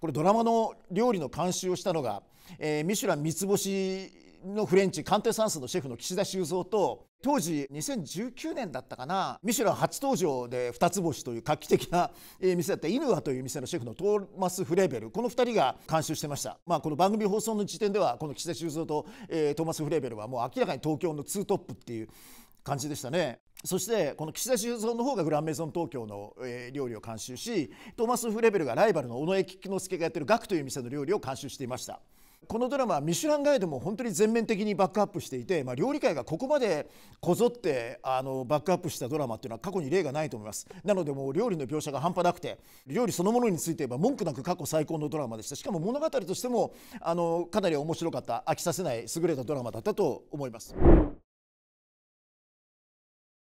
これドラマの料理の監修をしたのが、えー、ミシュラン三つ星のフレンチ鑑定算数のシェフの岸田修造と当時2019年だったかなミシュラン初登場で二つ星という画期的な店だったイヌアという店のシェフのトーマス・フレーベルこの2人が監修してました、まあ、この番組放送の時点ではこの岸田修造と、えー、トーマス・フレーベルはもう明らかに東京のツートップっていう感じでしたね。そしてこの岸田修造の方がグランメゾン東京の、え料理を監修しトーマス・フレベルがライバルの尾上菊之助がやってるガクという店の料理を監修していました。このドラマは「ミシュランガイド」も本当に全面的にバックアップしていて、まあ、料理界がここまでこぞってあのバックアップしたドラマっていうのは過去に例がないと思いますなのでもう料理の描写が半端なくて料理そのものについては文句なく過去最高のドラマでしたしかも物語としてもあのかなり面白かった飽きさせない優れたドラマだったと思います。